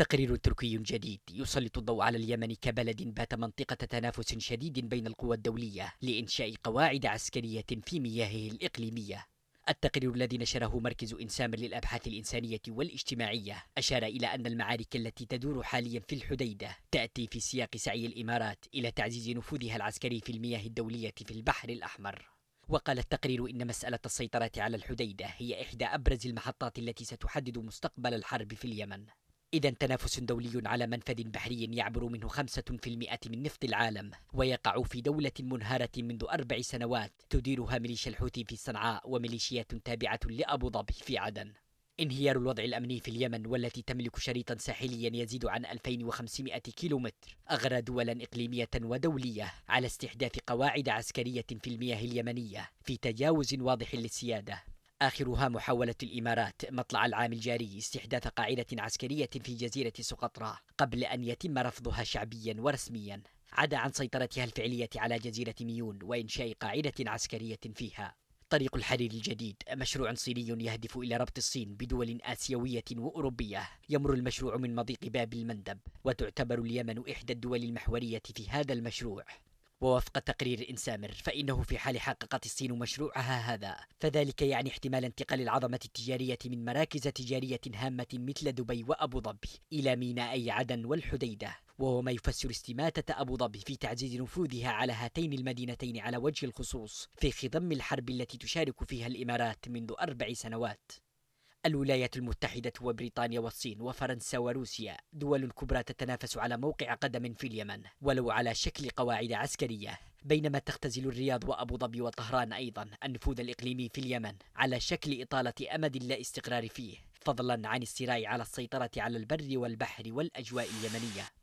تقرير تركي جديد يسلط الضوء على اليمن كبلد بات منطقة تنافس شديد بين القوى الدولية لإنشاء قواعد عسكرية في مياهه الإقليمية التقرير الذي نشره مركز إنسام للأبحاث الإنسانية والاجتماعية أشار إلى أن المعارك التي تدور حاليا في الحديدة تأتي في سياق سعي الإمارات إلى تعزيز نفوذها العسكري في المياه الدولية في البحر الأحمر وقال التقرير إن مسألة السيطرة على الحديدة هي إحدى أبرز المحطات التي ستحدد مستقبل الحرب في اليمن إذا تنافس دولي على منفذ بحري يعبر منه 5% من نفط العالم ويقع في دولة منهارة منذ أربع سنوات تديرها ميليشيا الحوثي في صنعاء وميليشيات تابعة لأبو ظبي في عدن انهيار الوضع الأمني في اليمن والتي تملك شريطا ساحليا يزيد عن 2500 كيلومتر أغرى دولا إقليمية ودولية على استحداث قواعد عسكرية في المياه اليمنية في تجاوز واضح للسيادة آخرها محاولة الإمارات مطلع العام الجاري استحداث قاعدة عسكرية في جزيرة سقطرى قبل أن يتم رفضها شعبيا ورسميا عدا عن سيطرتها الفعلية على جزيرة ميون وإنشاء قاعدة عسكرية فيها طريق الحرير الجديد مشروع صيني يهدف إلى ربط الصين بدول آسيوية وأوروبية يمر المشروع من مضيق باب المندب وتعتبر اليمن إحدى الدول المحورية في هذا المشروع ووفق تقرير إنسامر فإنه في حال حققت الصين مشروعها هذا فذلك يعني احتمال انتقال العظمة التجارية من مراكز تجارية هامة مثل دبي وأبو ظبي إلى ميناء عدن والحديدة وهو ما يفسر استماتة أبو ظبي في تعزيز نفوذها على هاتين المدينتين على وجه الخصوص في خضم الحرب التي تشارك فيها الإمارات منذ أربع سنوات الولايات المتحدة وبريطانيا والصين وفرنسا وروسيا دول كبرى تتنافس على موقع قدم في اليمن ولو على شكل قواعد عسكرية بينما تختزل الرياض وأبو ظبي وطهران أيضا النفوذ الإقليمي في اليمن على شكل إطالة أمد لا استقرار فيه فضلا عن الصراع على السيطرة على البر والبحر والأجواء اليمنية